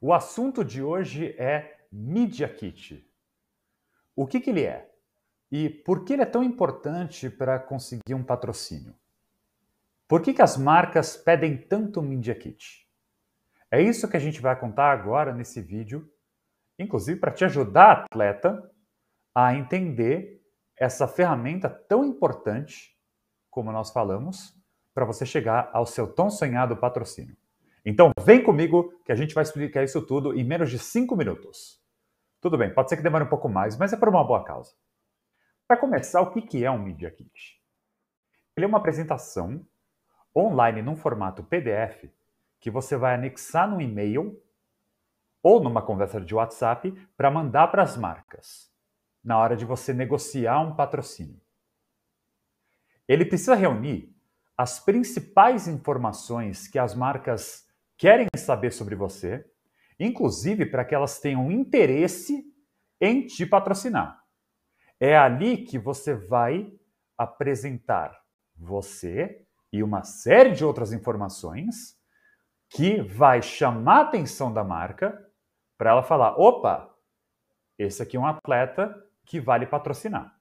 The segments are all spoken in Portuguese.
O assunto de hoje é Media Kit. O que, que ele é? E por que ele é tão importante para conseguir um patrocínio? Por que, que as marcas pedem tanto Media Kit? É isso que a gente vai contar agora nesse vídeo, inclusive para te ajudar, atleta, a entender essa ferramenta tão importante, como nós falamos, para você chegar ao seu tão sonhado patrocínio. Então, vem comigo que a gente vai explicar isso tudo em menos de 5 minutos. Tudo bem, pode ser que demore um pouco mais, mas é por uma boa causa. Para começar, o que é um Media Kit? Ele é uma apresentação online num formato PDF que você vai anexar no e-mail ou numa conversa de WhatsApp para mandar para as marcas na hora de você negociar um patrocínio. Ele precisa reunir as principais informações que as marcas querem saber sobre você, inclusive para que elas tenham interesse em te patrocinar. É ali que você vai apresentar você e uma série de outras informações que vai chamar a atenção da marca para ela falar: opa, esse aqui é um atleta que vale patrocinar.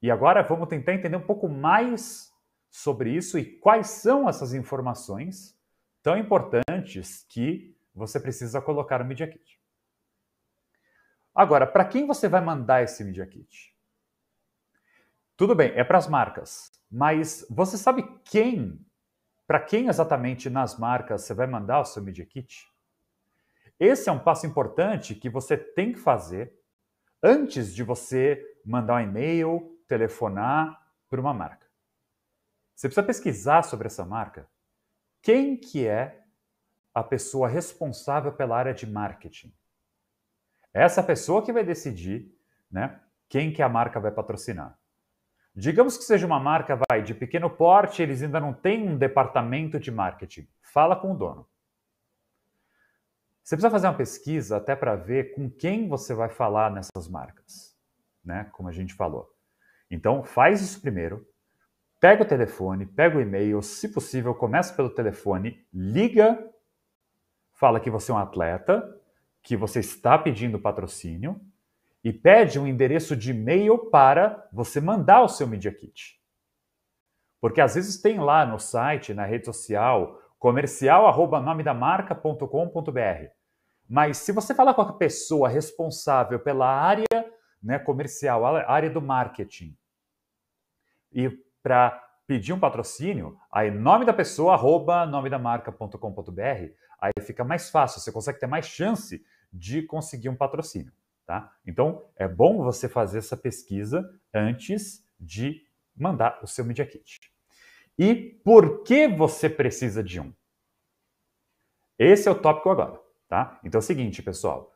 E agora vamos tentar entender um pouco mais sobre isso e quais são essas informações tão importantes que você precisa colocar o Media Kit. Agora, para quem você vai mandar esse Media Kit? Tudo bem, é para as marcas, mas você sabe quem, para quem exatamente nas marcas você vai mandar o seu Media Kit? Esse é um passo importante que você tem que fazer antes de você mandar um e-mail, telefonar para uma marca. Você precisa pesquisar sobre essa marca, quem que é a pessoa responsável pela área de marketing. Essa pessoa que vai decidir, né, quem que a marca vai patrocinar. Digamos que seja uma marca vai de pequeno porte, eles ainda não têm um departamento de marketing. Fala com o dono. Você precisa fazer uma pesquisa até para ver com quem você vai falar nessas marcas, né? Como a gente falou. Então, faz isso primeiro, pega o telefone, pega o e-mail, se possível, começa pelo telefone, liga, fala que você é um atleta, que você está pedindo patrocínio e pede um endereço de e-mail para você mandar o seu Media Kit. Porque às vezes tem lá no site, na rede social, comercial nome da Mas se você falar com a pessoa responsável pela área né, comercial, a área do marketing, e para pedir um patrocínio, aí nome da pessoa, arroba nome da marca.com.br, aí fica mais fácil, você consegue ter mais chance de conseguir um patrocínio, tá? Então, é bom você fazer essa pesquisa antes de mandar o seu Media Kit. E por que você precisa de um? Esse é o tópico agora, tá? Então é o seguinte, pessoal,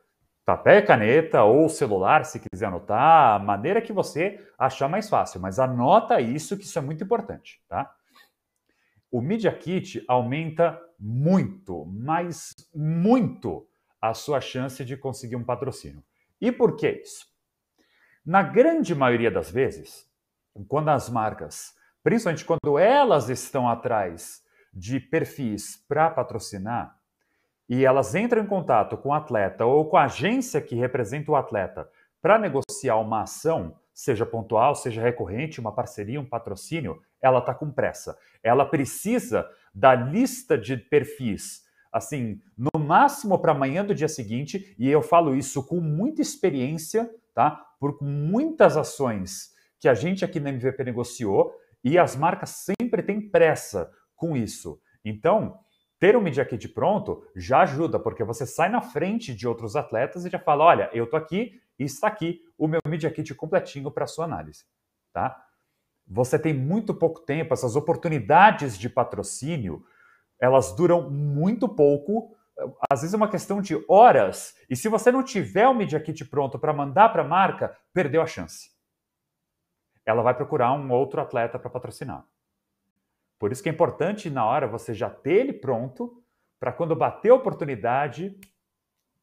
papel e caneta ou celular, se quiser anotar, a maneira que você achar mais fácil, mas anota isso, que isso é muito importante, tá? O Media Kit aumenta muito, mas muito a sua chance de conseguir um patrocínio. E por que isso? Na grande maioria das vezes, quando as marcas, principalmente quando elas estão atrás de perfis para patrocinar, e elas entram em contato com o atleta ou com a agência que representa o atleta para negociar uma ação, seja pontual, seja recorrente, uma parceria, um patrocínio, ela está com pressa. Ela precisa da lista de perfis, assim, no máximo para amanhã do dia seguinte, e eu falo isso com muita experiência, tá? Por muitas ações que a gente aqui na MVP negociou e as marcas sempre têm pressa com isso. Então, ter um Media Kit pronto já ajuda, porque você sai na frente de outros atletas e já fala: olha, eu estou aqui e está aqui o meu Media Kit completinho para sua análise. Tá? Você tem muito pouco tempo, essas oportunidades de patrocínio elas duram muito pouco, às vezes é uma questão de horas, e se você não tiver o Media Kit pronto para mandar para a marca, perdeu a chance. Ela vai procurar um outro atleta para patrocinar. Por isso que é importante na hora você já ter ele pronto, para quando bater a oportunidade,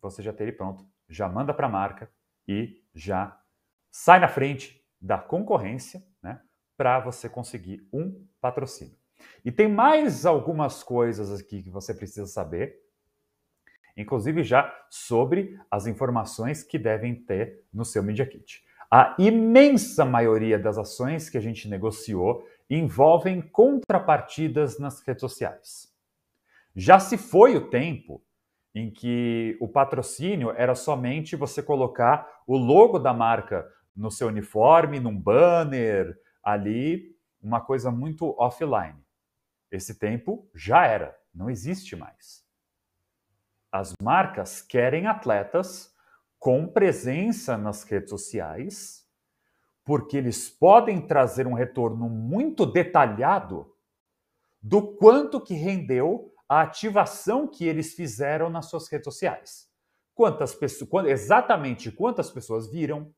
você já ter ele pronto, já manda para a marca e já sai na frente da concorrência, né, para você conseguir um patrocínio. E tem mais algumas coisas aqui que você precisa saber, inclusive já sobre as informações que devem ter no seu Media Kit. A imensa maioria das ações que a gente negociou envolvem contrapartidas nas redes sociais. Já se foi o tempo em que o patrocínio era somente você colocar o logo da marca no seu uniforme, num banner, ali, uma coisa muito offline. Esse tempo já era, não existe mais. As marcas querem atletas com presença nas redes sociais porque eles podem trazer um retorno muito detalhado do quanto que rendeu a ativação que eles fizeram nas suas redes sociais. Quantas pessoas, exatamente quantas pessoas viram,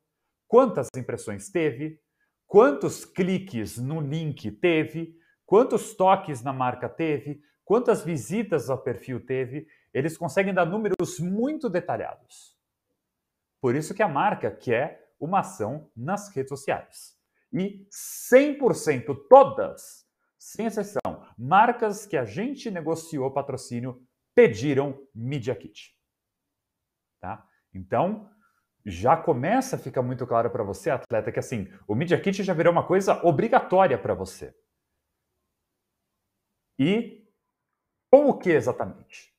quantas impressões teve, quantos cliques no link teve, quantos toques na marca teve, quantas visitas ao perfil teve, eles conseguem dar números muito detalhados. Por isso que a marca quer é uma ação nas redes sociais. E 100% todas, sem exceção, marcas que a gente negociou patrocínio pediram Media Kit. Tá? Então, já começa a ficar muito claro para você, atleta, que assim, o Media Kit já virou uma coisa obrigatória para você. E com o que exatamente?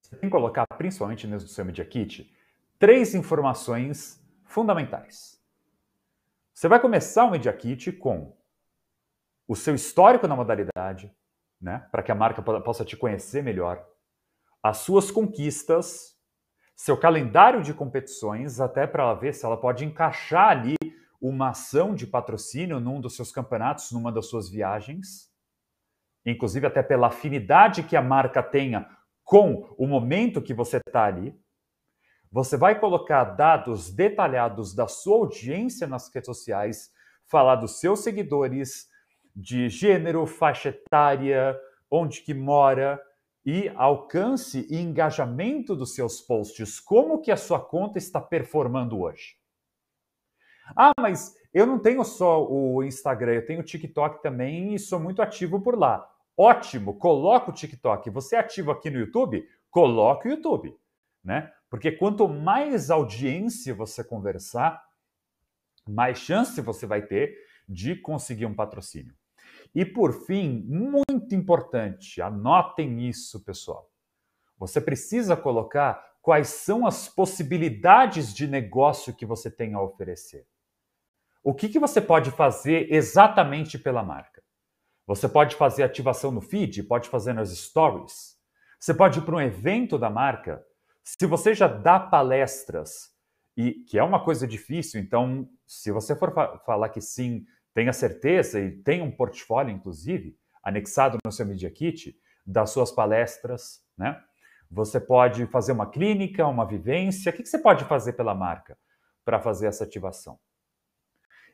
Você tem que colocar, principalmente no seu Media Kit, três informações fundamentais. Você vai começar o Media Kit com o seu histórico na modalidade, né, para que a marca possa te conhecer melhor, as suas conquistas, seu calendário de competições, até para ela ver se ela pode encaixar ali uma ação de patrocínio num dos seus campeonatos, numa das suas viagens, inclusive até pela afinidade que a marca tenha com o momento que você está ali. Você vai colocar dados detalhados da sua audiência nas redes sociais, falar dos seus seguidores, de gênero, faixa etária, onde que mora e alcance e engajamento dos seus posts. Como que a sua conta está performando hoje? Ah, mas eu não tenho só o Instagram, eu tenho o TikTok também e sou muito ativo por lá. Ótimo, coloca o TikTok. Você é ativo aqui no YouTube? Coloca o YouTube, né? Porque quanto mais audiência você conversar, mais chance você vai ter de conseguir um patrocínio. E por fim, muito importante, anotem isso, pessoal. Você precisa colocar quais são as possibilidades de negócio que você tem a oferecer. O que, que você pode fazer exatamente pela marca? Você pode fazer ativação no feed, pode fazer nas stories. Você pode ir para um evento da marca, se você já dá palestras, e que é uma coisa difícil, então, se você for fa falar que sim, tenha certeza e tenha um portfólio, inclusive, anexado no seu Media Kit, das suas palestras, né? Você pode fazer uma clínica, uma vivência. O que, que você pode fazer pela marca para fazer essa ativação?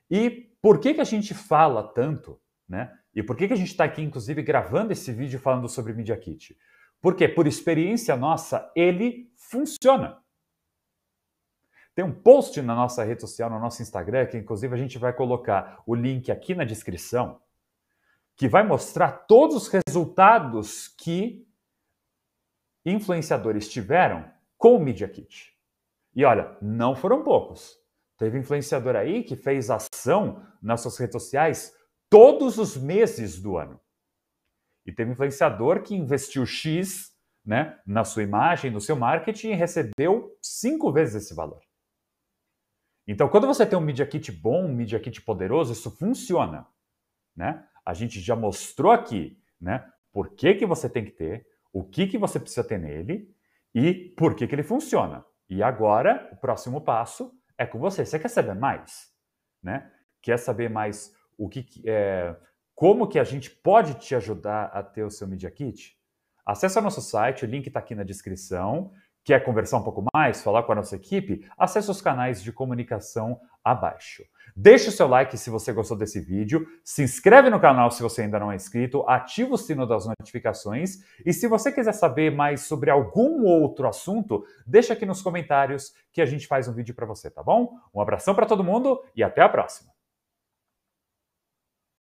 E por que, que a gente fala tanto, né? E por que, que a gente está aqui, inclusive, gravando esse vídeo falando sobre Media Kit? Porque, por experiência nossa, ele funciona. Tem um post na nossa rede social, no nosso Instagram, que inclusive a gente vai colocar o link aqui na descrição, que vai mostrar todos os resultados que influenciadores tiveram com o Media Kit. E olha, não foram poucos. Teve influenciador aí que fez ação nas suas redes sociais todos os meses do ano. E teve influenciador que investiu X né, na sua imagem, no seu marketing, e recebeu cinco vezes esse valor. Então, quando você tem um Media Kit bom, um Media Kit poderoso, isso funciona. Né? A gente já mostrou aqui né, por que, que você tem que ter, o que, que você precisa ter nele e por que, que ele funciona. E agora, o próximo passo é com você. Você quer saber mais? Né? Quer saber mais o que, é, como que a gente pode te ajudar a ter o seu Media Kit? Acesse o nosso site, o link está aqui na descrição. Quer conversar um pouco mais, falar com a nossa equipe? Acesse os canais de comunicação abaixo. Deixe o seu like se você gostou desse vídeo, se inscreve no canal se você ainda não é inscrito, ativa o sino das notificações e se você quiser saber mais sobre algum outro assunto, deixa aqui nos comentários que a gente faz um vídeo para você, tá bom? Um abração para todo mundo e até a próxima.